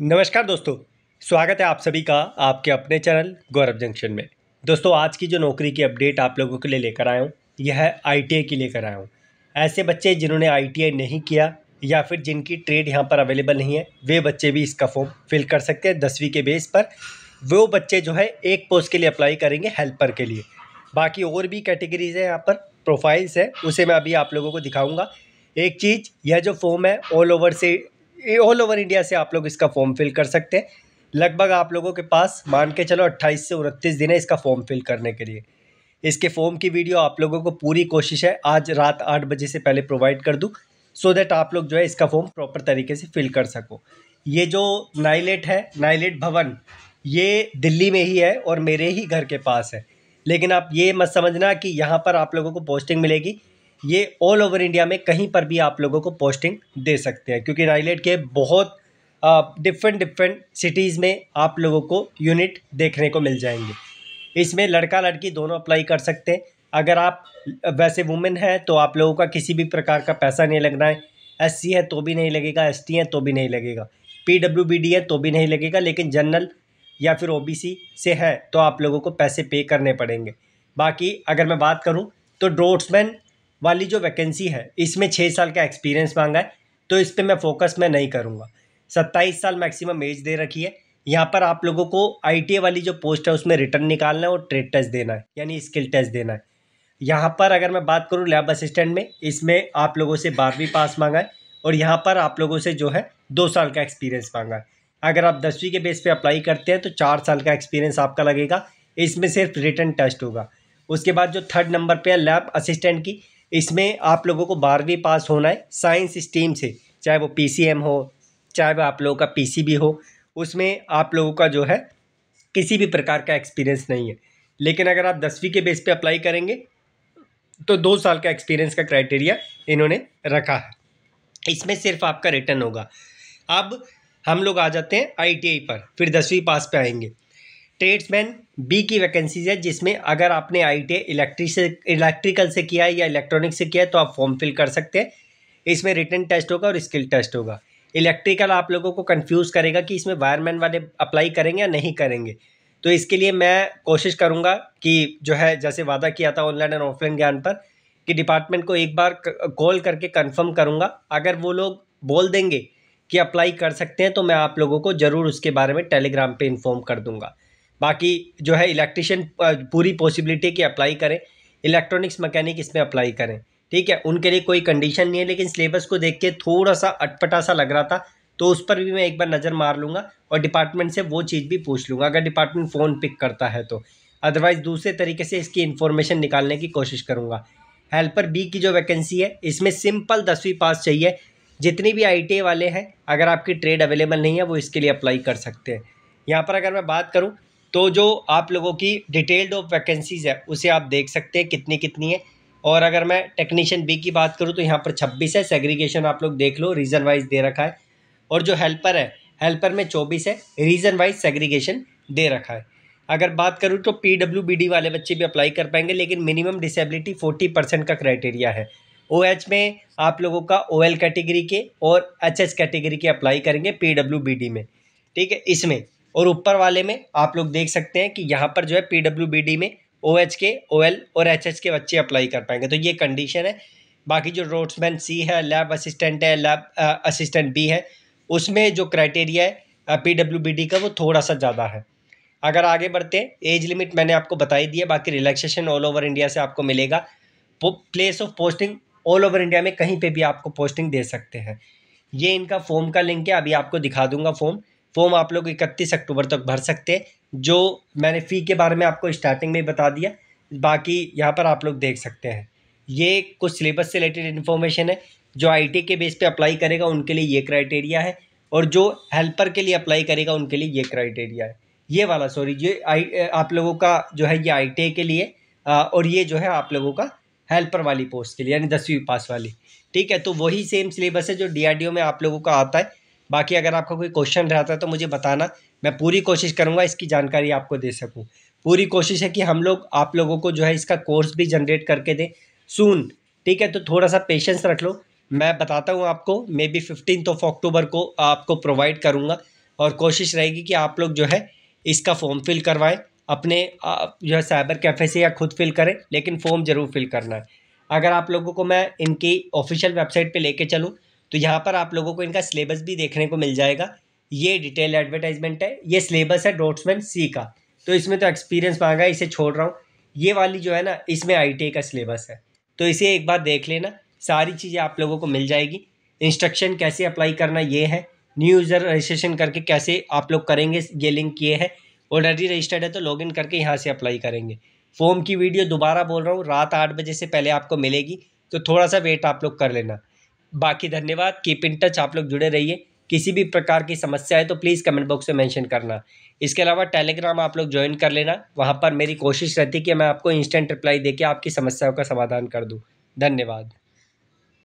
नमस्कार दोस्तों स्वागत है आप सभी का आपके अपने चैनल गौरव जंक्शन में दोस्तों आज की जो नौकरी की अपडेट आप लोगों के लिए लेकर आया हूँ यह है के की लेकर आया हूँ ऐसे बच्चे जिन्होंने आईटीआई नहीं किया या फिर जिनकी ट्रेड यहाँ पर अवेलेबल नहीं है वे बच्चे भी इसका फॉर्म फिल कर सकते हैं दसवीं के बेस पर वो बच्चे जो है एक पोस्ट के लिए अप्लाई करेंगे हेल्पर के लिए बाकी और भी कैटेगरीज हैं यहाँ पर प्रोफाइल्स हैं उसे मैं अभी आप लोगों को दिखाऊंगा एक चीज़ यह जो फॉर्म है ऑल ओवर से ऑल ओवर इंडिया से आप लोग इसका फॉर्म फिल कर सकते हैं लगभग आप लोगों के पास मान के चलो 28 से उनतीस दिन है इसका फॉर्म फिल करने के लिए इसके फॉर्म की वीडियो आप लोगों को पूरी कोशिश है आज रात आठ बजे से पहले प्रोवाइड कर दूँ सो दैट आप लोग जो है इसका फॉर्म प्रॉपर तरीके से फिल कर सको ये जो नाइलेट है नाइलेट भवन ये दिल्ली में ही है और मेरे ही घर के पास है लेकिन आप ये मत समझना कि यहाँ पर आप लोगों को पोस्टिंग मिलेगी ये ऑल ओवर इंडिया में कहीं पर भी आप लोगों को पोस्टिंग दे सकते हैं क्योंकि राइलेट के बहुत डिफरेंट डिफरेंट सिटीज़ में आप लोगों को यूनिट देखने को मिल जाएंगे इसमें लड़का लड़की दोनों अप्लाई कर सकते हैं अगर आप वैसे वुमेन हैं तो आप लोगों का किसी भी प्रकार का पैसा नहीं लगना है एस है तो भी नहीं लगेगा एस है तो भी नहीं लगेगा पी है तो भी नहीं लगेगा लेकिन जनरल या फिर ओ से है तो आप लोगों को पैसे पे करने पड़ेंगे बाकी अगर मैं बात करूँ तो ड्रोट्समैन वाली जो वैकेंसी है इसमें छः साल का एक्सपीरियंस मांगा है तो इस पर मैं फोकस मैं नहीं करूँगा सत्ताईस साल मैक्सिमम एज दे रखी है यहाँ पर आप लोगों को आई वाली जो पोस्ट है उसमें रिटर्न निकालना है और ट्रेड टेस्ट देना है यानी स्किल टेस्ट देना है यहाँ पर अगर मैं बात करूँ लैब असिस्टेंट में इसमें आप लोगों से बारहवीं पास मांगा है और यहाँ पर आप लोगों से जो है दो साल का एक्सपीरियंस मांगा है अगर आप दसवीं के बेस पे अप्लाई करते हैं तो चार साल का एक्सपीरियंस आपका लगेगा इसमें सिर्फ रिटर्न टेस्ट होगा उसके बाद जो थर्ड नंबर पे है लैब असिस्टेंट की इसमें आप लोगों को बारहवीं पास होना है साइंस स्ट्रीम से चाहे वो पी हो चाहे वह आप लोगों का पी हो उसमें आप लोगों का जो है किसी भी प्रकार का एक्सपीरियंस नहीं है लेकिन अगर आप दसवीं के बेस पे अप्लाई करेंगे तो दो साल का एक्सपीरियंस का क्राइटेरिया इन्होंने रखा है इसमें सिर्फ आपका रिटर्न होगा अब हम लोग आ जाते हैं आईटीआई पर फिर दसवीं पास पे आएंगे ट्रेड्समैन बी की वैकेंसीज है जिसमें अगर आपने आई टी इलेक्ट्रिक से इलेक्ट्रिकल से किया है या इलेक्ट्रॉनिक से किया है तो आप फॉर्म फिल कर सकते हैं इसमें रिटर्न टेस्ट होगा और स्किल टेस्ट होगा इलेक्ट्रिकल आप लोगों को कंफ्यूज करेगा कि इसमें वायरमैन वाले अप्लाई करेंगे या नहीं करेंगे तो इसके लिए मैं कोशिश करूँगा कि जो है जैसे वादा किया था ऑनलाइन और ऑफलाइन ज्ञान पर कि डिपार्टमेंट को एक बार कॉल करके कन्फर्म करूँगा अगर वो लोग बोल देंगे कि अप्लाई कर सकते हैं तो मैं आप लोगों को ज़रूर उसके बारे में टेलीग्राम पे इन्फॉर्म कर दूंगा बाकी जो है इलेक्ट्रिशियन पूरी पॉसिबिलिटी की अप्लाई करें इलेक्ट्रॉनिक्स मैकेनिक इसमें अप्लाई करें ठीक है उनके लिए कोई कंडीशन नहीं है लेकिन सिलेबस को देख के थोड़ा सा अटपटा सा लग रहा था तो उस पर भी मैं एक बार नज़र मार लूँगा और डिपार्टमेंट से वो चीज़ भी पूछ लूँगा अगर डिपार्टमेंट फ़ोन पिक करता है तो अदरवाइज़ दूसरे तरीके से इसकी इन्फॉर्मेशन निकालने की कोशिश करूँगा हेल्पर बी की जो वैकेंसी है इसमें सिंपल दसवीं पास चाहिए जितनी भी आई वाले हैं अगर आपकी ट्रेड अवेलेबल नहीं है वो इसके लिए अप्लाई कर सकते हैं यहाँ पर अगर मैं बात करूँ तो जो आप लोगों की डिटेल्ड ऑफ वैकेंसीज़ है उसे आप देख सकते हैं कितनी कितनी है और अगर मैं टेक्नीशियन बी की बात करूँ तो यहाँ पर छब्बीस है सेग्रीगेशन आप लोग देख लो रीज़न वाइज दे रखा है और जो हेल्पर है हेल्पर में चौबीस है रीज़न वाइज सेग्रीगेशन दे रखा है अगर बात करूँ तो पी डब्ल्यू बी डी वाले बच्चे भी अप्लाई कर पाएंगे लेकिन मिनिमम डिसेबिलिटी फोर्टी परसेंट का क्राइटेरिया है ओ OH में आप लोगों का ओ एल कैटेगरी के और एच एच कैटेगरी के अप्लाई करेंगे पी डब्ल्यू बी डी में ठीक है इसमें और ऊपर वाले में आप लोग देख सकते हैं कि यहाँ पर जो है पी डब्ल्यू बी डी में ओ एच के ओ एल और एच एच के बच्चे अप्लाई कर पाएंगे तो ये कंडीशन है बाकी जो रोड्समैन सी है लैब असिस्टेंट है लैब असिस्टेंट बी है उसमें जो क्राइटेरिया है पी डब्ल्यू बी डी का वो थोड़ा सा ज़्यादा है अगर आगे बढ़ते हैं एज लिमिट मैंने आपको बता ही दिया बाकी रिलैक्सेशन ऑल ओवर इंडिया से आपको मिलेगा place of posting all over India में कहीं पे भी आपको पोस्टिंग दे सकते हैं ये इनका फॉर्म का लिंक है अभी आपको दिखा दूंगा फॉर्म फॉर्म आप लोग इकतीस अक्टूबर तक भर सकते हैं जो मैंने फ़ी के बारे में आपको स्टार्टिंग में बता दिया बाकी यहाँ पर आप लोग देख सकते हैं ये कुछ सिलेबस से रिलेटेड इन्फॉर्मेशन है जो आई के बेस पे अप्लाई करेगा उनके लिए ये क्राइटेरिया है और जो हेल्पर के लिए अप्लाई करेगा उनके लिए ये क्राइटेरिया है ये वाला सॉरी ये आई आप लोगों का जो है ये आई के लिए आ, और ये जो है आप लोगों का हेल्पर वाली पोस्ट के लिए यानी दसवीं पास वाली ठीक है तो वही सेम सिलेबस है जो डी में आप लोगों का आता है बाकी अगर आपका कोई क्वेश्चन रहता है तो मुझे बताना मैं पूरी कोशिश करूँगा इसकी जानकारी आपको दे सकूँ पूरी कोशिश है कि हम लोग आप लोगों को जो है इसका कोर्स भी जनरेट करके दें सून ठीक है तो थोड़ा सा पेशेंस रख लो मैं बताता हूँ आपको maybe fifteen of October को आपको प्रोवाइड करूँगा और कोशिश रहेगी कि आप लोग जो है इसका फॉर्म फिल करवाएं अपने जो है साइबर कैफ़े से या खुद फिल करें लेकिन फॉर्म ज़रूर फिल करना है अगर आप लोगों को मैं इनकी ऑफिशियल वेबसाइट पे लेके चलूँ तो यहाँ पर आप लोगों को इनका सिलेबस भी देखने को मिल जाएगा ये डिटेल एडवर्टाइजमेंट है ये सिलेबस है डोट्समैन सी का तो इसमें तो एक्सपीरियंस मांगा इसे छोड़ रहा हूँ ये वाली जो है ना इसमें आई का सिलेबस है तो इसे एक बार देख लेना सारी चीज़ें आप लोगों को मिल जाएगी इंस्ट्रक्शन कैसे अप्लाई करना ये है न्यू यूज़र रजिस्ट्रेशन करके कैसे आप लोग करेंगे ये लिंक ये है ऑलरेडी रजिस्टर्ड है तो लॉगिन करके यहाँ से अप्लाई करेंगे फॉर्म की वीडियो दोबारा बोल रहा हूँ रात आठ बजे से पहले आपको मिलेगी तो थोड़ा सा वेट आप लोग कर लेना बाकी धन्यवाद कीप इन टच आप लोग जुड़े रहिए किसी भी प्रकार की समस्या है तो प्लीज़ कमेंट बॉक्स में मेंशन करना इसके अलावा टेलीग्राम आप लोग ज्वाइन कर लेना वहाँ पर मेरी कोशिश रहती है कि मैं आपको इंस्टेंट रिप्लाई देके आपकी समस्याओं का समाधान कर दूँ धन्यवाद